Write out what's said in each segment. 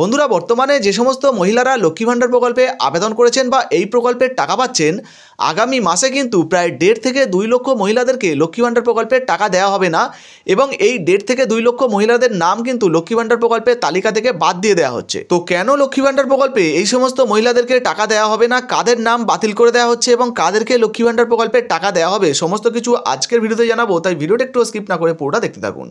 বন্ধুরা বর্তমানে যে সমস্ত মহিলারা লক্ষ্মী ভাণ্ডার প্রকল্পে আবেদন করেছেন বা এই প্রকল্পের টাকা পাচ্ছেন আগামী মাসে কিন্তু প্রায় দেড় থেকে দুই লক্ষ মহিলাদেরকে লক্ষ্মী ভাণ্ডার প্রকল্পের টাকা দেওয়া হবে না এবং এই দেড় থেকে দুই লক্ষ মহিলাদের নাম কিন্তু লক্ষ্মী ভাণ্ডার প্রকল্পের তালিকা থেকে বাদ দিয়ে দেওয়া হচ্ছে তো কেন লক্ষ্মী ভাণ্ডার প্রকল্পে এই সমস্ত মহিলাদেরকে টাকা দেওয়া হবে না কাদের নাম বাতিল করে দেওয়া হচ্ছে এবং কাদেরকে লক্ষ্মী ভাণ্ডার প্রকল্পের টাকা দেওয়া হবে সমস্ত কিছু আজকের ভিডিওতে জানাবো তাই ভিডিওটা একটু স্কিপ না করে পুরোটা দেখতে থাকুন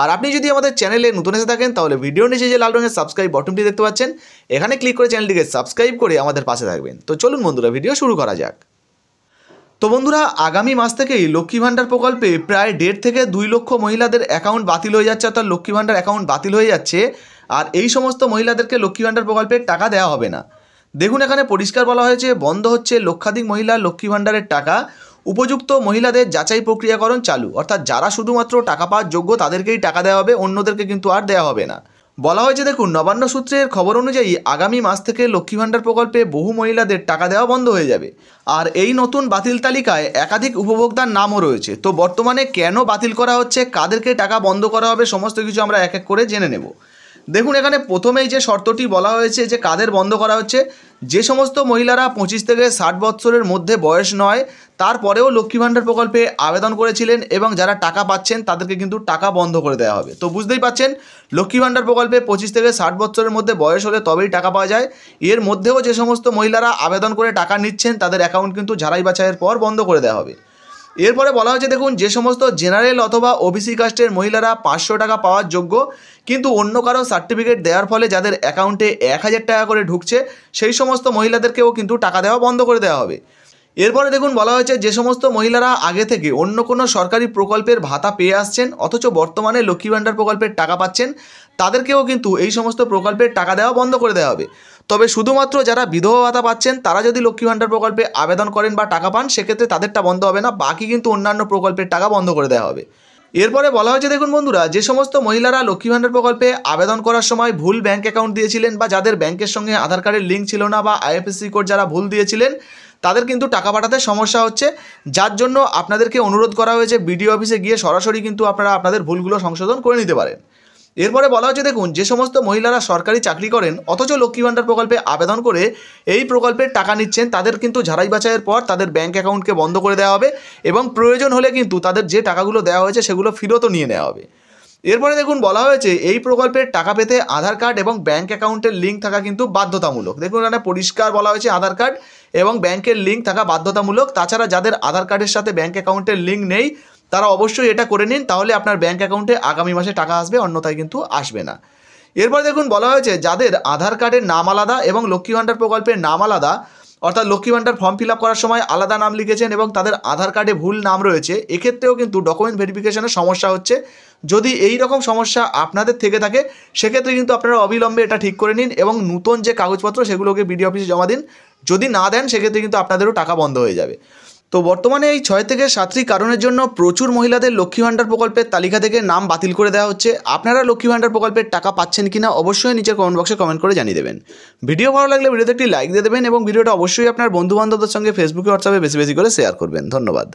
আর আপনি যদি আমাদের চ্যানেলে নতুন এসে থাকেন তাহলে ভিডিও নিচে যে লাল রঙের সাবস্ক্রাইব বটমটি দেখতে পাচ্ছেন এখানে ক্লিক করে চ্যানেলটিকে সাবস্ক্রাইব করে আমাদের পাশে থাকবেন তো চলুন বন্ধুরা ভিডিও শুরু করা যাক তো বন্ধুরা আগামী মাস থেকেই লক্ষ্মী ভাণ্ডার প্রকল্পে প্রায় দেড় থেকে দুই লক্ষ মহিলাদের অ্যাকাউন্ট বাতিল হয়ে যাচ্ছে অর্থাৎ লক্ষ্মী ভাণ্ডার অ্যাকাউন্ট বাতিল হয়ে যাচ্ছে আর এই সমস্ত মহিলাদেরকে লক্ষ্মী ভাণ্ডার প্রকল্পে টাকা দেওয়া হবে না দেখুন এখানে পরিষ্কার বলা হয়েছে বন্ধ হচ্ছে লক্ষাধিক মহিলা লক্ষ্মী ভাণ্ডারের টাকা উপযুক্ত মহিলাদের যাচাই প্রক্রিয়াকরণ চালু অর্থাৎ যারা শুধুমাত্র টাকা পাওয়ার যোগ্য তাদেরকেই টাকা দেওয়া হবে অন্যদেরকে কিন্তু আর দেওয়া হবে না বলা হয়েছে দেখুন নবান্ন সূত্রের খবর অনুযায়ী আগামী মাস থেকে লক্ষ্মী ভাণ্ডার প্রকল্পে বহু মহিলাদের টাকা দেওয়া বন্ধ হয়ে যাবে আর এই নতুন বাতিল তালিকায় একাধিক উপভোক্তার নামও রয়েছে তো বর্তমানে কেন বাতিল করা হচ্ছে কাদেরকে টাকা বন্ধ করা হবে সমস্ত কিছু আমরা এক এক করে জেনে নেব দেখুন এখানে প্রথমেই যে শর্তটি বলা হয়েছে যে কাদের বন্ধ করা হচ্ছে যে সমস্ত মহিলারা পঁচিশ থেকে ষাট বৎসরের মধ্যে বয়স নয় তারপরেও লক্ষ্মী ভাণ্ডার প্রকল্পে আবেদন করেছিলেন এবং যারা টাকা পাচ্ছেন তাদেরকে কিন্তু টাকা বন্ধ করে দেওয়া হবে তো বুঝতেই পাচ্ছেন লক্ষ্মী ভাণ্ডার প্রকল্পে পঁচিশ থেকে ষাট বছরের মধ্যে বয়স হলে তবেই টাকা পাওয়া যায় এর মধ্যেও যে সমস্ত মহিলারা আবেদন করে টাকা নিচ্ছেন তাদের অ্যাকাউন্ট কিন্তু ঝাড়াই বাছাইয়ের পর বন্ধ করে দেওয়া হবে এরপরে বলা হয়েছে দেখুন যে সমস্ত জেনারেল অথবা ওবিসি কাস্টের মহিলারা পাঁচশো টাকা পাওয়ার যোগ্য কিন্তু অন্য কারো সার্টিফিকেট দেওয়ার ফলে যাদের অ্যাকাউন্টে এক হাজার টাকা করে ঢুকছে সেই সমস্ত মহিলাদেরকেও কিন্তু টাকা দেওয়া বন্ধ করে দেওয়া হবে এরপরে দেখুন বলা হয়েছে যে সমস্ত মহিলারা আগে থেকে অন্য কোনো সরকারি প্রকল্পের ভাতা পেয়ে আসছেন অথচ বর্তমানে লক্ষ্মী ভাণ্ডার প্রকল্পের টাকা পাচ্ছেন তাদেরকেও কিন্তু এই সমস্ত প্রকল্পের টাকা দেওয়া বন্ধ করে দেওয়া হবে তবে শুধুমাত্র যারা বিধবা ভাতা পাচ্ছেন তারা যদি লক্ষ্মী ভাণ্ডার প্রকল্পে আবেদন করেন বা টাকা পান সেক্ষেত্রে তাদেরটা বন্ধ হবে না বাকি কিন্তু অন্যান্য প্রকল্পের টাকা বন্ধ করে দেওয়া হবে এরপরে বলা হয়েছে দেখুন বন্ধুরা যে সমস্ত মহিলারা লক্ষ্মী ভাণ্ডার প্রকল্পে আবেদন করার সময় ভুল ব্যাংক অ্যাকাউন্ট দিয়েছিলেন বা যাদের ব্যাংকের সঙ্গে আধার কার্ডের লিঙ্ক ছিল না বা আইএফএসসি কোড যারা ভুল দিয়েছিলেন তাদের কিন্তু টাকা পাঠাতে সমস্যা হচ্ছে যার জন্য আপনাদেরকে অনুরোধ করা হয়েছে বিডিও অফিসে গিয়ে সরাসরি কিন্তু আপনারা আপনাদের ভুলগুলো সংশোধন করে নিতে পারেন এরপরে বলা হচ্ছে দেখুন যে সমস্ত মহিলারা সরকারি চাকরি করেন অথচ লক্ষ্মী ভাণ্ডার প্রকল্পে আবেদন করে এই প্রকল্পের টাকা নিচ্ছেন তাদের কিন্তু ঝাড়াই বাছাইয়ের পর তাদের ব্যাঙ্ক অ্যাকাউন্টকে বন্ধ করে দেওয়া হবে এবং প্রয়োজন হলে কিন্তু তাদের যে টাকাগুলো দেওয়া হয়েছে সেগুলো ফেরতও নিয়ে নেওয়া হবে এরপরে দেখুন বলা হয়েছে এই প্রকল্পের টাকা পেতে আধার কার্ড এবং ব্যাঙ্ক অ্যাকাউন্টের লিঙ্ক থাকা কিন্তু বাধ্যতামূলক দেখুন এখানে পরিষ্কার বলা হয়েছে আধার কার্ড এবং ব্যাংকের লিঙ্ক থাকা বাধ্যতামূলক তাছাড়া যাদের আধার কার্ডের সাথে ব্যাঙ্ক অ্যাকাউন্টের লিঙ্ক নেই তারা অবশ্যই এটা করে নিন তাহলে আপনার ব্যাঙ্ক অ্যাকাউন্টে আগামী মাসে টাকা আসবে অন্যথায় কিন্তু আসবে না এরপর দেখুন বলা হয়েছে যাদের আধার কার্ডের নাম আলাদা এবং লক্ষ্মী ভাণ্ডার প্রকল্পের নাম আলাদা অর্থাৎ লক্ষ্মী ভাণ্ডার ফর্ম ফিল করার সময় আলাদা নাম লিখেছেন এবং তাদের আধার কার্ডে ভুল নাম রয়েছে এক্ষেত্রেও কিন্তু ডকুমেন্ট ভেরিফিকেশনের সমস্যা হচ্ছে যদি এই রকম সমস্যা আপনাদের থেকে থাকে সেক্ষেত্রে কিন্তু আপনারা অবিলম্বে এটা ঠিক করে নিন এবং নতুন যে কাগজপত্র সেগুলোকে বিডি অফিসে জমা দিন যদি না দেন সেক্ষেত্রে কিন্তু আপনাদেরও টাকা বন্ধ হয়ে যাবে তো বর্তমানে এই ছয় থেকে সাতটি কারণের জন্য প্রচুর মহিলাদের লক্ষ্মী ভাণ্ডার প্রকল্পের তালিকা থেকে নাম বাতিল করে দেওয়া হচ্ছে আপনারা লক্ষ্মী ভাণ্ডার প্রকল্পের টাকা পাচ্ছেন কিনা অবশ্যই নিচের কমেন্ট বক্সে কমেন্ট করে জানিয়ে দেবেন ভিডিও ভালো লাগলে ভিডিওতে একটি লাইক দিয়ে দেবেন এবং ভিডিওটা অবশ্যই আপনার বন্ধুবান্ধবদের সঙ্গে ফেসবুকে হোয়াটসঅ্যাপে বেশি বেশি করে শেয়ার করবেন ধন্যবাদ